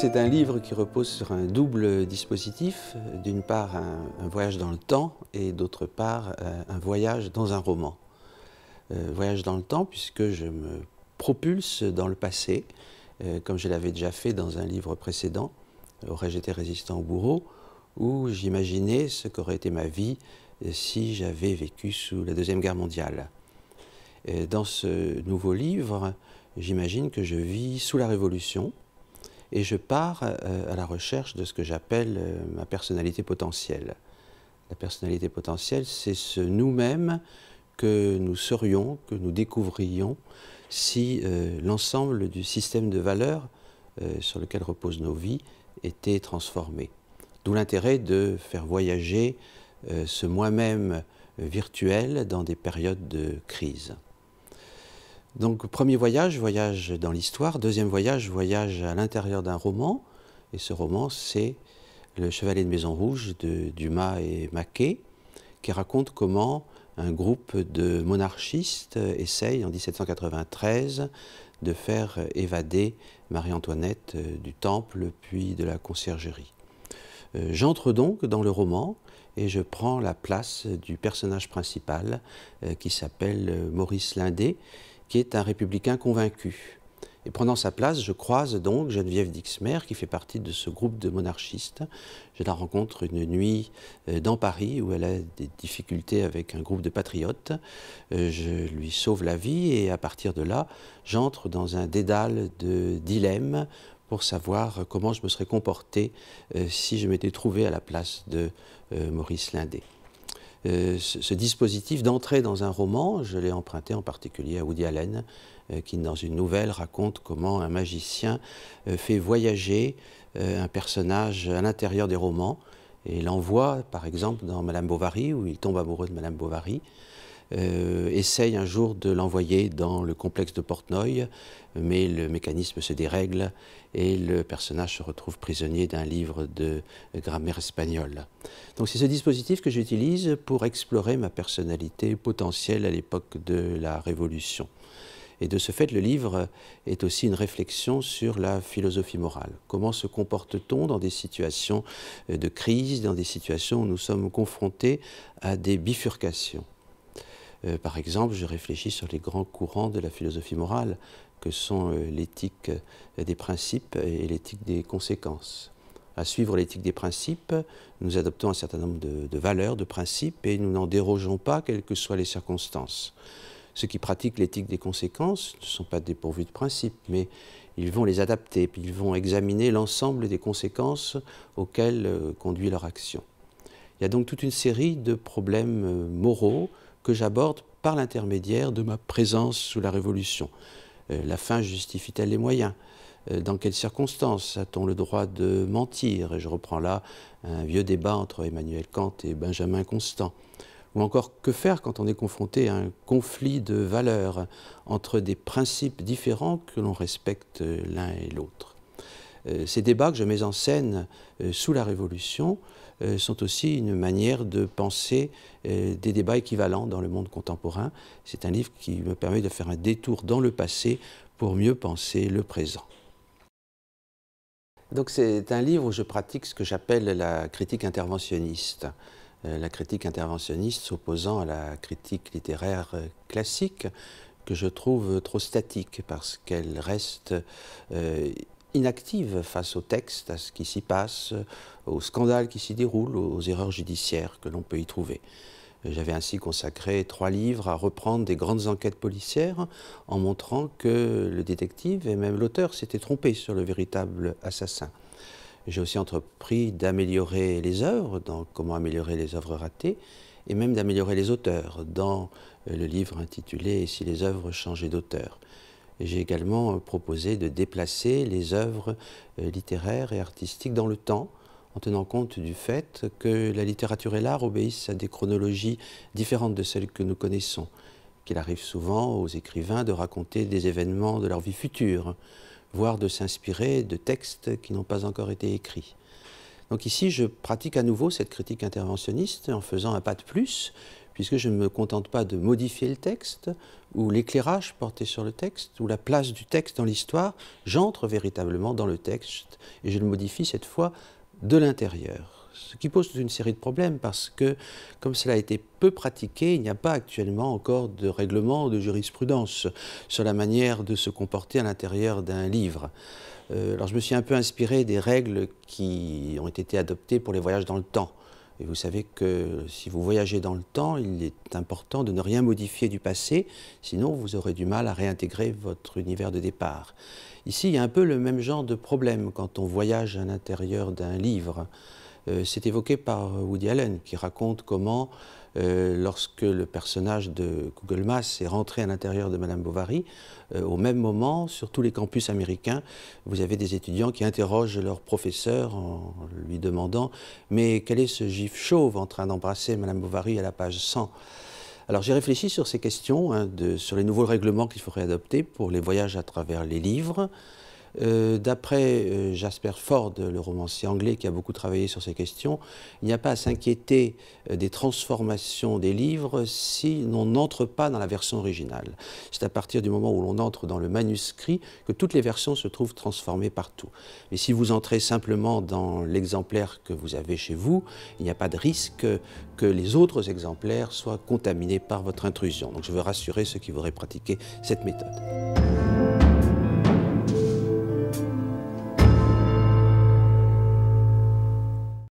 C'est un livre qui repose sur un double dispositif, d'une part un, voyage dans le temps et d'autre part euh, un voyage dans un roman. Euh, voyage dans le temps puisque je me propulse dans le passé, euh, comme je l'avais déjà fait dans un livre précédent, Aurais-je été résistant au bourreau, où j'imaginais ce qu'aurait été ma vie si j'avais vécu sous la Deuxième Guerre mondiale. dans ce nouveau livre, j'imagine que je vis sous la Révolution, et je pars euh, à la recherche de ce que j'appelle euh, ma personnalité potentielle. La personnalité potentielle, c'est ce nous-mêmes que nous serions, que nous découvrions, si euh, l'ensemble du système de valeurs sur lequel reposent nos vies était transformé. D'où l'intérêt de faire voyager ce moi-même virtuel dans des périodes de crise. Donc premier voyage, voyage dans l'histoire. Deuxième voyage, voyage à l'intérieur d'un roman. Et ce roman, c'est Le Chevalier de Maison Rouge de Dumas et Maquet, qui raconte comment un groupe de monarchistes essaye en 1793 de faire évader Marie-Antoinette euh, du temple puis de la conciergerie. Euh, j'entre donc dans le roman et je prends la place du personnage principal euh, qui s'appelle Maurice Lindet qui est un républicain convaincu. Et prenant sa place, je croise donc Geneviève Dixmer, qui fait partie de ce groupe de monarchistes. Je la rencontre une nuit euh, dans Paris, où elle a des difficultés avec un groupe de patriotes. Euh, je lui sauve la vie, et à partir de là, j'entre dans un dédale de dilemmes pour savoir comment je me serais comporté euh, si je m'étais trouvé à la place de Maurice Lindet. Euh, ce, dispositif d'entrée dans un roman. Je l'ai emprunté en particulier à Woody Allen, euh, qui dans une nouvelle raconte comment un magicien euh, fait voyager un personnage à l'intérieur des romans et l'envoie, par exemple, dans Madame Bovary, où il tombe amoureux de Madame Bovary. Euh, essaye un jour de l'envoyer dans le complexe de Portnoy, mais le mécanisme se dérègle et le personnage se retrouve prisonnier d'un livre de grammaire espagnole. Donc c'est ce dispositif que j'utilise pour explorer ma personnalité potentielle à l'époque de la Révolution. Et de ce fait, le livre est aussi une réflexion sur la philosophie morale. Comment se comporte-t-on dans des situations euh, de crise, dans des situations où nous sommes confrontés à des bifurcations euh, par exemple, je réfléchis sur les grands courants de la philosophie morale, que sont euh, l'éthique euh, des principes et l'éthique des conséquences. À suivre l'éthique des principes, nous adoptons un certain nombre de, valeurs, de principes, et nous n'en dérogeons pas, quelles que soient les circonstances. Ceux qui pratiquent l'éthique des conséquences ne sont pas dépourvus de principes, mais ils vont les adapter, puis ils vont examiner l'ensemble des conséquences auxquelles conduit leur action. Il y a donc toute une série de problèmes moraux que j'aborde par l'intermédiaire de ma présence sous la Révolution. Euh, la fin justifie-t-elle les moyens euh, Dans quelles circonstances a-t-on le droit de mentir Et je reprends là un vieux débat entre Emmanuel Kant et Benjamin Constant. Ou encore, que faire quand on est confronté à un conflit de valeurs entre des principes différents que l'on respecte l'un et l'autre euh, Ces débats que je mets en scène sous la Révolution euh, sont aussi une manière de penser euh, des débats équivalents dans le monde contemporain. C'est un livre qui me permet de faire un détour dans le passé pour mieux penser le présent. Donc c'est un livre où je pratique ce que j'appelle la critique interventionniste. Euh, la critique interventionniste s'opposant à la critique littéraire classique que je trouve trop statique parce qu'elle reste inactive face au texte, à ce qui s'y passe, aux scandales qui s'y déroulent, aux erreurs judiciaires que l'on peut y trouver. J'avais ainsi consacré trois livres à reprendre des grandes enquêtes policières en montrant que le détective et même l'auteur s'étaient trompés sur le véritable assassin. J'ai aussi entrepris d'améliorer les œuvres, dans comment améliorer les œuvres ratées, et même d'améliorer les auteurs, dans le livre intitulé Si les œuvres changeaient d'auteur j'ai également euh, proposé de déplacer les œuvres euh, littéraires et artistiques dans le temps en tenant compte du fait que la littérature et l'art obéissent à des chronologies différentes de celles que nous connaissons, qu'il arrive souvent aux écrivains de raconter des événements de leur vie future, voire de s'inspirer de textes qui n'ont pas encore été écrits. Donc ici, je pratique à nouveau cette critique interventionniste en faisant un pas de plus puisque je ne me contente pas de modifier le texte ou l'éclairage porté sur le texte ou la place du texte dans l'histoire, j'entre véritablement dans le texte et je le modifie cette fois de l'intérieur. Ce qui pose une série de problèmes parce que, comme cela a été peu pratiqué, il n'y a pas actuellement encore de règlement ou de jurisprudence sur la manière de se comporter à l'intérieur d'un livre. Euh, alors je me suis un peu inspiré des règles qui ont été adoptées pour les voyages dans le temps et vous savez que si vous voyagez dans le temps, il est important de ne rien modifier du passé, sinon vous aurez du mal à réintégrer votre univers de départ. Ici, il y a un peu le même genre de problème quand on voyage à l'intérieur d'un livre. Euh, c'est évoqué par Woody Allen, qui raconte comment, euh, lorsque le personnage de Maps est rentré à l'intérieur de Madame Bovary, euh, au même moment, sur tous les campus américains, vous avez des étudiants qui interrogent leur professeur en lui demandant Mais quel est ce gif chauve en train d'embrasser Madame Bovary à la page 100 alors j'ai réfléchi sur ces questions, hein, sur les nouveaux règlements qu'il faudrait adopter pour les voyages à travers les livres, euh, d'après euh, Jasper Ford, le romancier anglais qui a beaucoup travaillé sur ces questions, il n'y a pas à s'inquiéter euh, des transformations des livres si l'on n'entre pas dans la version originale. C'est à partir du moment où l'on entre dans le manuscrit que toutes les versions se trouvent transformées partout. Mais si vous entrez simplement dans l'exemplaire que vous avez chez vous, il n'y a pas de risque que les autres exemplaires soient contaminés par votre intrusion. Donc je veux rassurer ceux qui voudraient pratiquer cette méthode.